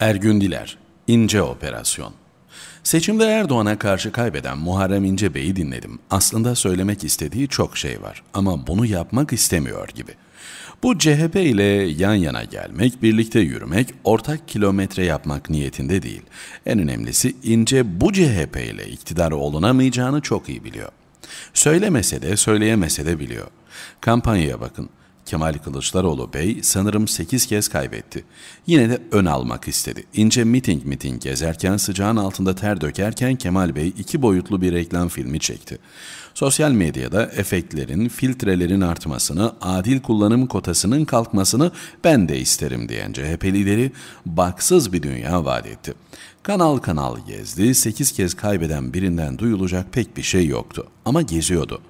Ergün Diler, İnce Operasyon Seçimde Erdoğan'a karşı kaybeden Muharrem İnce Bey'i dinledim. Aslında söylemek istediği çok şey var ama bunu yapmak istemiyor gibi. Bu CHP ile yan yana gelmek, birlikte yürümek, ortak kilometre yapmak niyetinde değil. En önemlisi İnce bu CHP ile iktidar olunamayacağını çok iyi biliyor. Söylemese de söyleyemese de biliyor. Kampanyaya bakın. Kemal Kılıçdaroğlu Bey sanırım 8 kez kaybetti. Yine de ön almak istedi. İnce miting miting gezerken sıcağın altında ter dökerken Kemal Bey iki boyutlu bir reklam filmi çekti. Sosyal medyada efektlerin, filtrelerin artmasını, adil kullanım kotasının kalkmasını ben de isterim diyen CHP lideri baksız bir dünya vaat etti.'' Kanal kanal gezdi, sekiz kez kaybeden birinden duyulacak pek bir şey yoktu. Ama geziyordu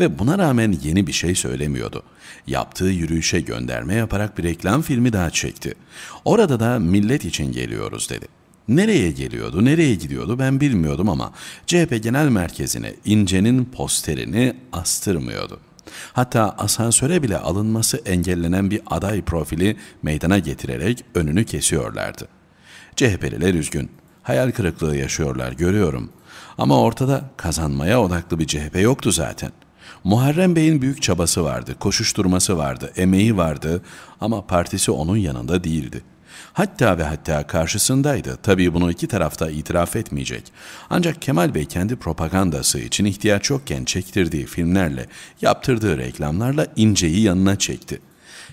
ve buna rağmen yeni bir şey söylemiyordu. Yaptığı yürüyüşe gönderme yaparak bir reklam filmi daha çekti. Orada da millet için geliyoruz dedi. Nereye geliyordu, nereye gidiyordu ben bilmiyordum ama CHP Genel Merkezi'ne İnce'nin posterini astırmıyordu. Hatta asansöre bile alınması engellenen bir aday profili meydana getirerek önünü kesiyorlardı. CHP'liler üzgün. Hayal kırıklığı yaşıyorlar görüyorum. Ama ortada kazanmaya odaklı bir CHP yoktu zaten. Muharrem Bey'in büyük çabası vardı, koşuşturması vardı, emeği vardı ama partisi onun yanında değildi. Hatta ve hatta karşısındaydı. Tabii bunu iki tarafta itiraf etmeyecek. Ancak Kemal Bey kendi propagandası için ihtiyaç yokken çektirdiği filmlerle, yaptırdığı reklamlarla inceyi yanına çekti.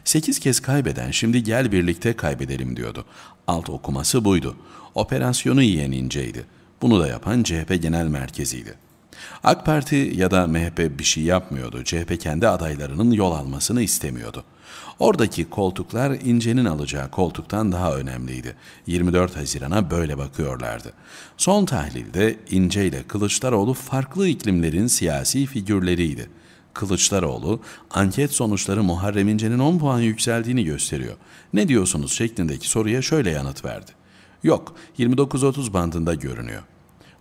Sekiz kez kaybeden şimdi gel birlikte kaybedelim diyordu. Alt okuması buydu. Operasyonu yeğeninceydi. Bunu da yapan CHP Genel Merkezi'ydi. AK Parti ya da MHP bir şey yapmıyordu. CHP kendi adaylarının yol almasını istemiyordu. Oradaki koltuklar İnce'nin alacağı koltuktan daha önemliydi. 24 Haziran'a böyle bakıyorlardı. Son tahlilde İnce ile Kılıçdaroğlu farklı iklimlerin siyasi figürleriydi. Kılıçdaroğlu, anket sonuçları Muharrem İnce'nin 10 puan yükseldiğini gösteriyor. Ne diyorsunuz şeklindeki soruya şöyle yanıt verdi. Yok, 29-30 bandında görünüyor.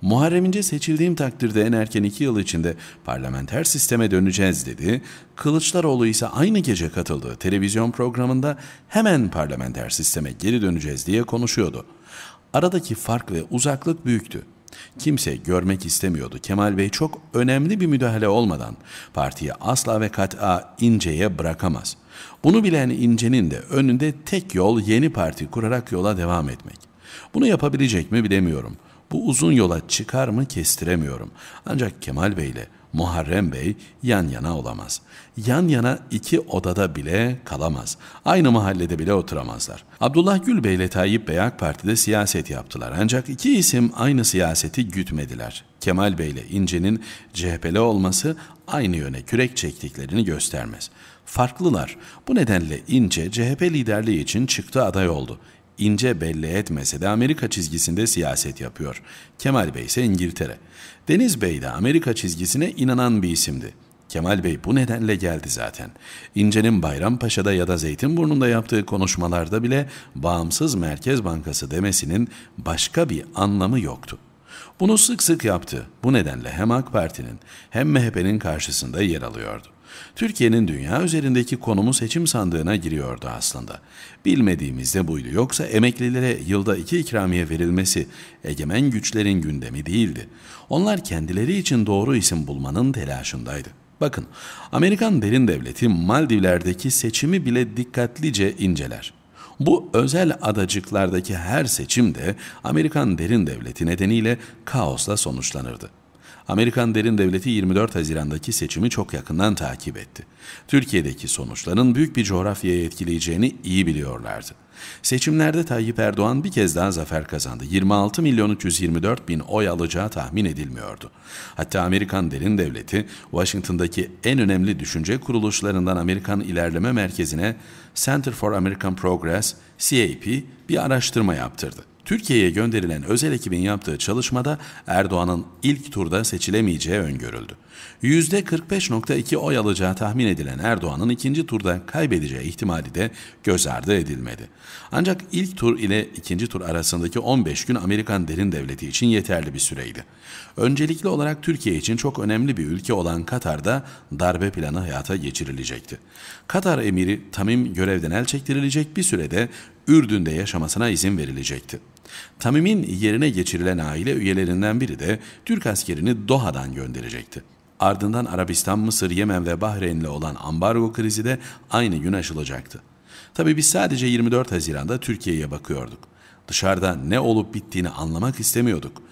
Muharrem İnce seçildiğim takdirde en erken iki yıl içinde parlamenter sisteme döneceğiz dedi. Kılıçdaroğlu ise aynı gece katıldığı televizyon programında hemen parlamenter sisteme geri döneceğiz diye konuşuyordu. Aradaki fark ve uzaklık büyüktü. Kimse görmek istemiyordu. Kemal Bey çok önemli bir müdahale olmadan partiyi asla ve kat'a İnce'ye bırakamaz. Bunu bilen İnce'nin de önünde tek yol yeni parti kurarak yola devam etmek. Bunu yapabilecek mi bilemiyorum. Bu uzun yola çıkar mı kestiremiyorum. Ancak Kemal Bey ile Muharrem Bey yan yana olamaz. Yan yana iki odada bile kalamaz. Aynı mahallede bile oturamazlar. Abdullah Gül Bey ile Tayyip Bey AK Parti'de siyaset yaptılar. Ancak iki isim aynı siyaseti gütmediler. Kemal Bey ile İnce'nin CHP'li olması aynı yöne kürek çektiklerini göstermez. Farklılar. Bu nedenle İnce CHP liderliği için çıktı aday oldu ince belli etmese de Amerika çizgisinde siyaset yapıyor. Kemal Bey ise İngiltere. Deniz Bey de Amerika çizgisine inanan bir isimdi. Kemal Bey bu nedenle geldi zaten. İnce'nin Bayrampaşa'da ya da Zeytinburnu'nda yaptığı konuşmalarda bile bağımsız Merkez Bankası demesinin başka bir anlamı yoktu. Bunu sık sık yaptı. Bu nedenle hem AK Parti'nin hem MHP'nin karşısında yer alıyordu. Türkiye'nin dünya üzerindeki konumu seçim sandığına giriyordu aslında. Bilmediğimiz de buydu. Yoksa emeklilere yılda iki ikramiye verilmesi egemen güçlerin gündemi değildi. Onlar kendileri için doğru isim bulmanın telaşındaydı. Bakın, Amerikan derin devleti Maldivler'deki seçimi bile dikkatlice inceler. Bu özel adacıklardaki her seçim de Amerikan derin devleti nedeniyle kaosla sonuçlanırdı. Amerikan Derin Devleti 24 Haziran'daki seçimi çok yakından takip etti. Türkiye'deki sonuçların büyük bir coğrafyaya etkileyeceğini iyi biliyorlardı. Seçimlerde Tayyip Erdoğan bir kez daha zafer kazandı. 26 milyon 324 bin oy alacağı tahmin edilmiyordu. Hatta Amerikan Derin Devleti, Washington'daki en önemli düşünce kuruluşlarından Amerikan İlerleme Merkezi'ne Center for American Progress, CAP bir araştırma yaptırdı. Türkiye'ye gönderilen özel ekibin yaptığı çalışmada Erdoğan'ın ilk turda seçilemeyeceği öngörüldü. %45.2 oy alacağı tahmin edilen Erdoğan'ın ikinci turda kaybedeceği ihtimali de göz ardı edilmedi. Ancak ilk tur ile ikinci tur arasındaki 15 gün Amerikan derin devleti için yeterli bir süreydi. Öncelikli olarak Türkiye için çok önemli bir ülke olan Katar'da darbe planı hayata geçirilecekti. Katar emiri Tamim görevden el çektirilecek bir sürede Ürdün'de yaşamasına izin verilecekti. Tamim'in yerine geçirilen aile üyelerinden biri de Türk askerini Doha'dan gönderecekti. Ardından Arabistan, Mısır, Yemen ve Bahreyn'le olan ambargo krizi de aynı gün aşılacaktı. Tabi biz sadece 24 Haziran'da Türkiye'ye bakıyorduk. Dışarıda ne olup bittiğini anlamak istemiyorduk.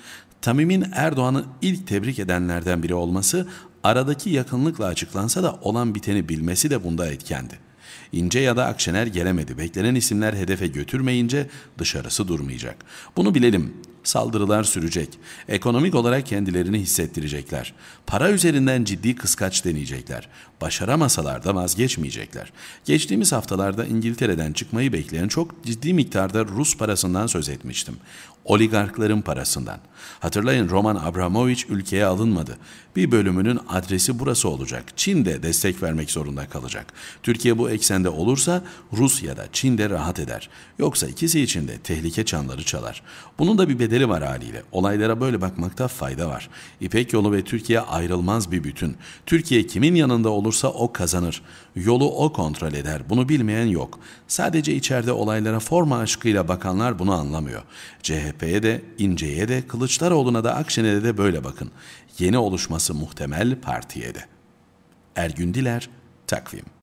Tamim'in Erdoğan'ı ilk tebrik edenlerden biri olması, aradaki yakınlıkla açıklansa da olan biteni bilmesi de bunda etkendi.'' İnce ya da Akşener gelemedi. Beklenen isimler hedefe götürmeyince dışarısı durmayacak. Bunu bilelim. Saldırılar sürecek. Ekonomik olarak kendilerini hissettirecekler. Para üzerinden ciddi kıskaç deneyecekler. Başaramasalar da vazgeçmeyecekler. Geçtiğimiz haftalarda İngiltere'den çıkmayı bekleyen çok ciddi miktarda Rus parasından söz etmiştim. Oligarkların parasından. Hatırlayın Roman Abramovich ülkeye alınmadı. Bir bölümünün adresi burası olacak. Çin de destek vermek zorunda kalacak. Türkiye bu eksende olursa Rusya da Çin de rahat eder. Yoksa ikisi için de tehlike çanları çalar. Bunun da bir bedeli edelim haraliyle. Olaylara böyle bakmakta fayda var. İpek yolu ve Türkiye ayrılmaz bir bütün. Türkiye kimin yanında olursa o kazanır. Yolu o kontrol eder. Bunu bilmeyen yok. Sadece içeride olaylara forma aşkıyla bakanlar bunu anlamıyor. CHP'ye de, İnce'ye de, Kılıçdaroğlu'na da, Akşener'e de böyle bakın. Yeni oluşması muhtemel partiye de. Ergün Diler, Takvim